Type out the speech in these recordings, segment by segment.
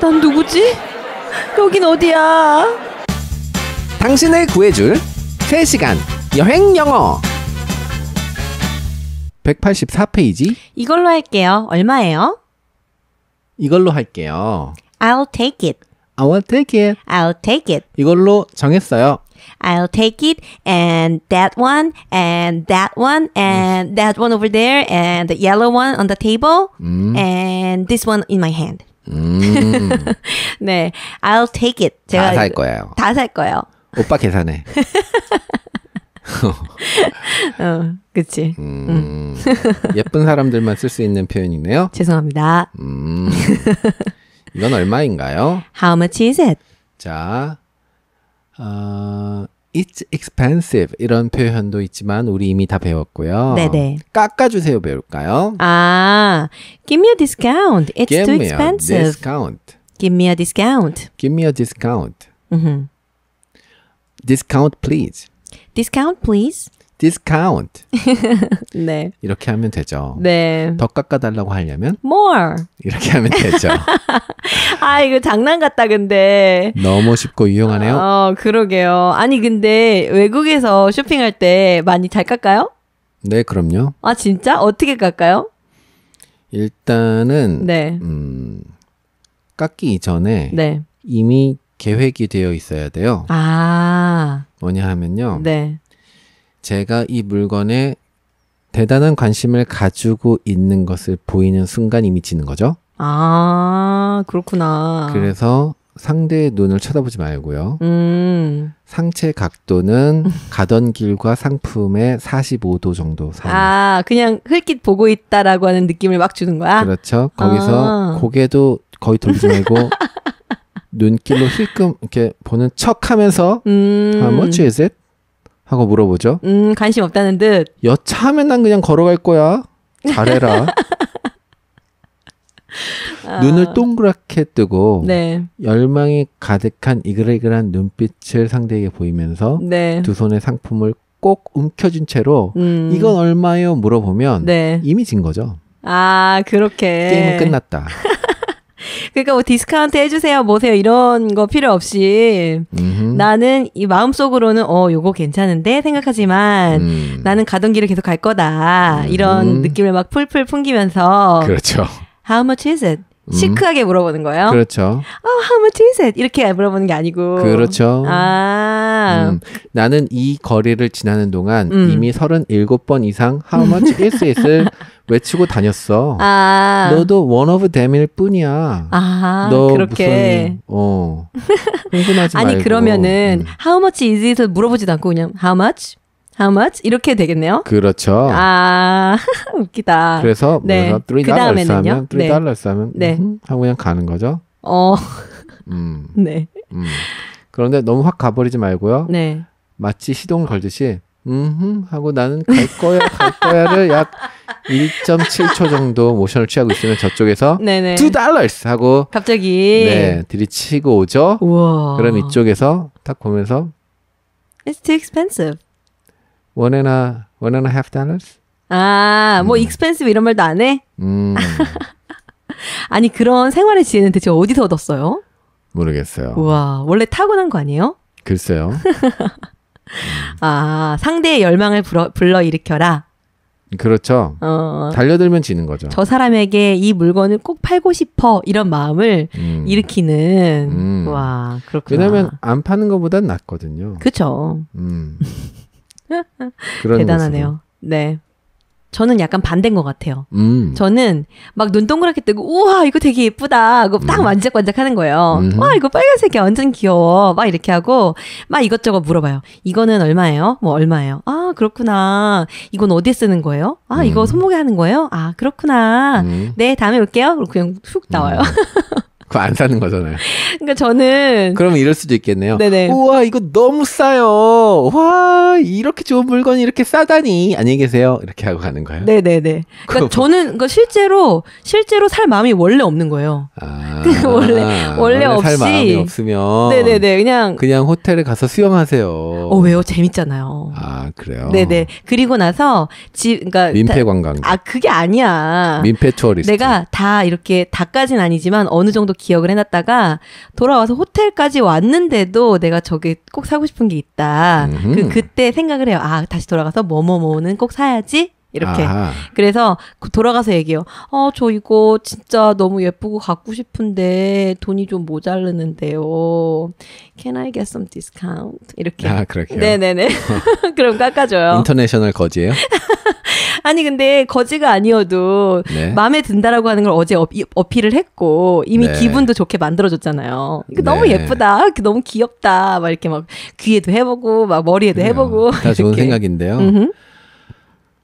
난 누구지? 여긴 어디야? 당신을 구해줄 3시간 여행 영어 184페이지 이걸로 할게요. 얼마예요? 이걸로 할게요. I'll take it. I will take it. I'll take it. 이걸로 정했어요. I'll take it and that one and that one and that one over there and the yellow one on the table 음. and this one in my hand. 음. 네, I'll take it. 다 살 거예요. 다 살 거예요. 오빠 계산해. 어, 그치. 음, 음. 예쁜 사람들만 쓸 수 있는 표현이네요. 죄송합니다. 음, 이건 얼마인가요? How much is it? 자, 어, it's expensive 이런 표현도 있지만 우리 이미 다 배웠고요. 네네. 깎아주세요 배울까요? 아, give me a discount. It's give too expensive. discount. Give me a discount. Give me a discount. Mm-hmm. Discount please. Discount please. discount. 네. 이렇게 하면 되죠. 네. 더 깎아달라고 하려면 more. 이렇게 하면 되죠. 아 이거 장난 같다 근데. 너무 쉽고 유용하네요. 어 그러게요. 아니 근데 외국에서 쇼핑할 때 많이 잘 깎아요? 네 그럼요. 아 진짜 어떻게 깎아요? 일단은 네. 음, 깎기 이전에 네. 이미 계획이 되어 있어야 돼요. 아. 뭐냐 하면요. 네. 제가 이 물건에 대단한 관심을 가지고 있는 것을 보이는 순간 이미 치는 거죠. 아, 그렇구나. 그래서 상대의 눈을 쳐다보지 말고요. 음. 상체 각도는 가던 길과 상품의 45도 정도 사이. 아, 그냥 흘낏 보고 있다라고 하는 느낌을 막 주는 거야? 그렇죠. 거기서 아. 고개도 거의 돌리지 말고 눈길로 힐끔 이렇게 보는 척 하면서 음. 아, what is it? 하고 물어보죠. 음, 관심 없다는 듯. 여차하면 난 그냥 걸어갈 거야. 잘해라. 아. 눈을 동그랗게 뜨고 네. 열망이 가득한 이글이글한 눈빛을 상대에게 보이면서 네. 두 손의 상품을 꼭 움켜쥔 채로 음. 이건 얼마예요 물어보면 네. 이미 진 거죠. 아 그렇게 게임은 끝났다. 그러니까 뭐 디스카운트 해주세요, 뭐세요 이런 거 필요 없이 음흠. 나는 이 마음속으로는 어 요거 괜찮은데 생각하지만 음. 나는 가던 길을 계속 갈 거다 음. 이런 느낌을 막 풀풀 풍기면서 그렇죠. How much is it? 음. 시크하게 물어보는 거예요. 그렇죠. 아, oh, how much is it? 이렇게 물어보는 게 아니고. 그렇죠. 아. 음, 나는 이 거리를 지나는 동안 음. 이미 37번 이상 how much is it을 외치고 다녔어. 아. 너도 one of them일 뿐이야. 아너 그렇게. 무슨, 어. 하지 아니, 말고. 그러면은, 음. how much is it? 물어보지도 않고 그냥, how much? How much? 이렇게 되겠네요. 그렇죠. 아, 웃기다. 그래서, 네. 그래서 3달러 싸면, 3달러 싸면, 네. 음, 하고 그냥 가는 거죠. 어. 음. 네. 음. 그런데 너무 확 가버리지 말고요. 네. 마치 시동을 걸듯이, 음, 하고 나는 갈 거야, 갈 거야를 약, 1.7초 정도 모션을 취하고 있으면 저쪽에서 네네. 2 달러스 하고 갑자기 네, 들이치고 오죠. 우와. 그럼 이쪽에서 딱 보면서 It's too expensive. One and a, one and a half dollars? 아, 뭐 음. expensive 이런 말도 안 해? 음. 아니 그런 생활의 지혜는 대체 어디서 얻었어요? 모르겠어요. 우와, 원래 타고난 거 아니에요? 글쎄요. 음. 아, 상대의 열망을 불러, 불러일으켜라. 그렇죠. 어, 달려들면 지는 거죠. 저 사람에게 이 물건을 꼭 팔고 싶어 이런 마음을 음. 일으키는 음. 와 그렇구나. 왜냐하면 안 파는 것보단 낫거든요. 그렇죠. 음. 대단하네요. 모습으로. 네. 저는 약간 반대인 것 같아요. 음. 저는 막 눈 동그랗게 뜨고 우와 이거 되게 예쁘다 하고 딱 음. 만지작만작하는 거예요. 음와 이거 빨간색이야 완전 귀여워 막 이렇게 하고 막 이것저것 물어봐요. 이거는 얼마예요? 뭐 얼마예요? 아 그렇구나. 이건 어디에 쓰는 거예요? 아 이거 음. 손목에 하는 거예요? 아 그렇구나. 음. 네 다음에 올게요. 그리고 그냥 훅 나와요. 음. 그거 안 사는 거잖아요. 그러니까 저는 그러면 이럴 수도 있겠네요. 네네. 우와 이거 너무 싸요. 와 이렇게 좋은 물건이 이렇게 싸다니 안녕히 계세요. 이렇게 하고 가는 거예요. 네네네. 그러니까 저는 그러니까 실제로 실제로 살 마음이 원래 없는 거예요. 아, 원래 원래, 원래 없이 살 마음이 없으면 네네네 그냥 그냥 호텔에 가서 수영하세요. 어 왜요? 재밌잖아요. 아 그래요. 네네. 그리고 나서 집 그러니까 민폐 관광. 아 그게 아니야. 민폐 투어리스트. 내가 다 이렇게 다까진 아니지만 어느 정도 기억을 해놨다가 돌아와서 호텔까지 왔는데도 내가 저게 꼭 사고 싶은 게 있다. 그 음. 그때 생각을 해요. 아 다시 돌아가서 뭐뭐뭐는 꼭 사야지 이렇게. 아하. 그래서 그 돌아가서 얘기해요. 어, 저 이거 진짜 너무 예쁘고 갖고 싶은데 돈이 좀 모자르는데요. Can I get some discount? 이렇게. 아, 그렇게 네네네. 그럼 깎아줘요. 인터내셔널 거지예요? 아니 근데 거지가 아니어도 네. 마음에 든다라고 하는 걸 어제 어필을 했고 이미 네. 기분도 좋게 만들어줬잖아요. 네. 너무 예쁘다, 너무 귀엽다, 막 이렇게 막 귀에도 해보고 막 머리에도 네. 해보고 다 좋은 생각인데요. 음흠.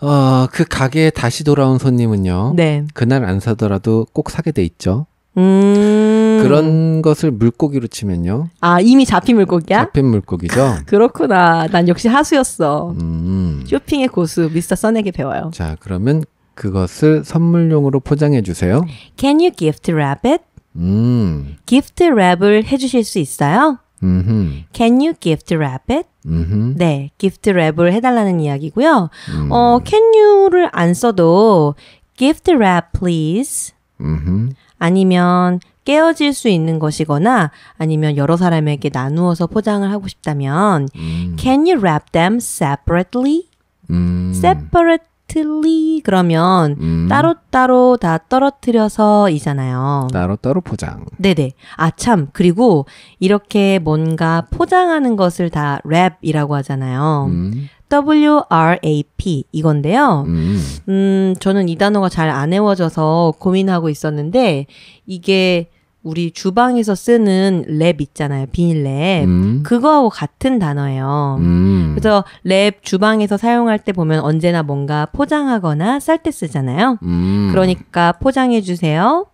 어, 그 가게에 다시 돌아온 손님은요. 네. 그날 안 사더라도 꼭 사게 돼 있죠. 음. 그런 것을 물고기로 치면요. 아, 이미 잡힌 물고기야? 잡힌 물고기죠. 그렇구나. 난 역시 하수였어. 음. 쇼핑의 고수 미스터 선에게 배워요. 자, 그러면 그것을 선물용으로 포장해 주세요. Can you gift wrap it? 음. gift wrap을 해 주실 수 있어요? Mm-hmm. Can you gift wrap it? Mm-hmm. 네, gift wrap을 해달라는 이야기고요. Mm. 어, can you를 안 써도 gift wrap please. Mm-hmm. 아니면 깨어질 수 있는 것이거나 아니면 여러 사람에게 나누어서 포장을 하고 싶다면 mm. Can you wrap them separately? Mm. Separate separately 그러면 음. 따로따로 다 떨어뜨려서이잖아요. 따로따로 포장. 네네. 아, 참. 그리고 이렇게 뭔가 포장하는 것을 다 랩이라고 하잖아요. 음. WRAP 이건데요. 음. 음, 저는 이 단어가 잘 안 외워져서 고민하고 있었는데 이게 우리 주방에서 쓰는 랩 있잖아요. 비닐 랩. 음. 그거하고 같은 단어예요. 음. 그래서 랩 주방에서 사용할 때 보면 언제나 뭔가 포장하거나 쌀 때 쓰잖아요. 음. 그러니까 포장해 주세요.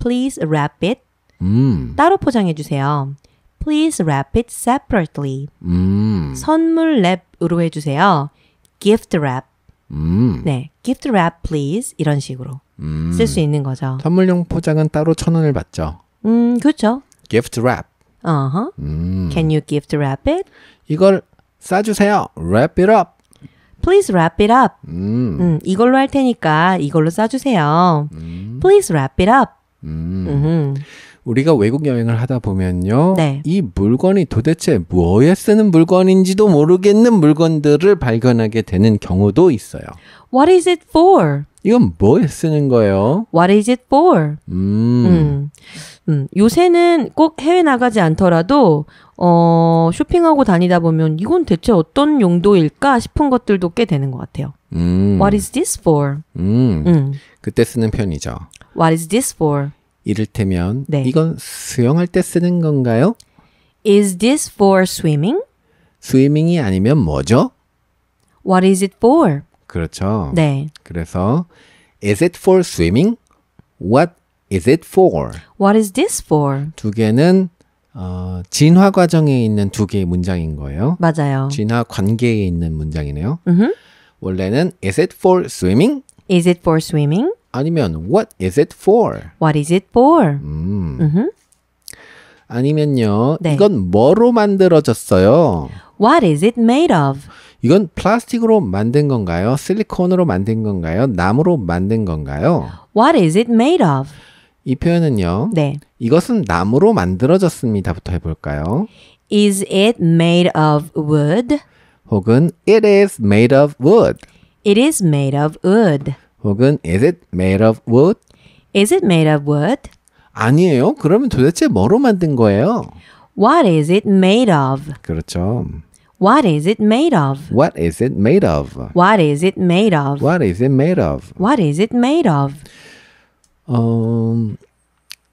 Please wrap it. 음. 따로 포장해 주세요. Please wrap it separately. 음. 선물 랩으로 해 주세요. Gift wrap. 음. 네, gift wrap please 이런 식으로. 음. 쓸수 있는 거죠. 선물용 포장은 따로 천 원을 받죠. 음, 그렇죠. gift wrap. 어허. 음. Can you gift wrap it? 이걸 싸주세요. wrap it up. Please wrap it up. 음. 음 이걸로 할 테니까 이걸로 싸주세요. 음. Please wrap it up. 음. 음흠. 우리가 외국 여행을 하다 보면요. 네. 이 물건이 도대체 뭐에 쓰는 물건인지도 모르겠는 물건들을 발견하게 되는 경우도 있어요. What is it for? 이건 뭐에 쓰는 거예요? What is it for? 음. 음. 음. 요새는 꼭 해외 나가지 않더라도 어, 쇼핑하고 다니다 보면 이건 대체 어떤 용도일까 싶은 것들도 꽤 되는 것 같아요. 음. What is this for? 음. 음. 그때 쓰는 편이죠. What is this for? 이를테면 네. 이건 수영할 때 쓰는 건가요? Is this for swimming? 스위밍이 아니면 뭐죠? What is it for? 그렇죠. 네. 그래서 is it for swimming? What is it for? What is this for? 두 개는 어, 진화 과정에 있는 두 개의 문장인 거예요. 맞아요. 진화 관계에 있는 문장이네요. Mm-hmm. 원래는 is it for swimming? Is it for swimming? 아니면 What is it for? What is it for? 음. 음흠. 아니면요. 네. 이건 뭐로 만들어졌어요? What is it made of? 이건 플라스틱으로 만든 건가요? 실리콘으로 만든 건가요? 나무로 만든 건가요? What is it made of? 이 표현은요. 네. 이것은 나무로 만들어졌습니다부터 해볼까요? Is it made of wood? 혹은 It is made of wood. It is made of wood. 혹은 is it made of wood? Is it made of wood? 아니에요. 그러면 도대체 뭐로 만든 거예요? What is it made of? 그렇죠. What is it made of? What is it made of? What is it made of? What is it made of? What is it made of? 어,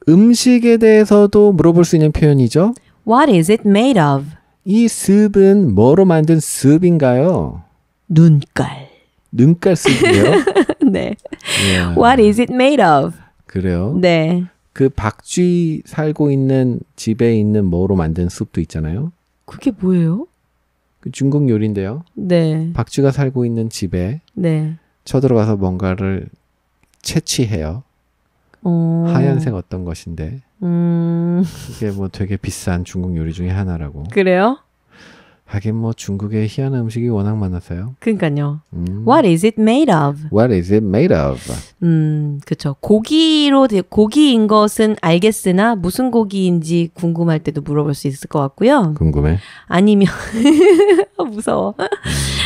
음식에 대해서도 물어볼 수 있는 표현이죠. What is it made of? 이 습은 뭐로 만든 습인가요? 눈깔. 눈가스인데요. 네. Yeah. 예. What is it made of? 그래요. 네. 그 박쥐 살고 있는 집에 있는 뭐로 만든 숲도 있잖아요. 그게 뭐예요? 그 중국 요리인데요. 네. 박쥐가 살고 있는 집에 네. 쳐들어가서 뭔가를 채취해요. 오. 어. 하얀색 어떤 것인데. 음. 그게 뭐 되게 비싼 중국 요리 중에 하나라고. 그래요? 하긴 뭐중국의 희한한 음식이 워낙 많아서요. 그러니까요. 음. What is it made of? What is it made of? 음, 그렇죠. 고기로 고기인 것은 알겠으나 무슨 고기인지 궁금할 때도 물어볼 수 있을 것 같고요. 궁금해. 아니면 무서워. 음.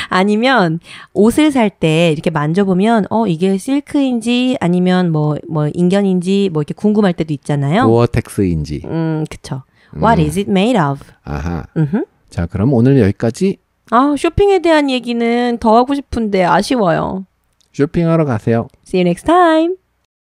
아니면 옷을 살 때 이렇게 만져보면 어 이게 실크인지 아니면 뭐뭐 뭐 인견인지 뭐 이렇게 궁금할 때도 있잖아요. 워텍스인지. 음, 그렇죠. What 음. is it made of? 아하. 음. 자, 그럼 오늘 여기까지. 아, 쇼핑에 대한 얘기는 더 하고 싶은데 아쉬워요. 쇼핑하러 가세요. See you next time.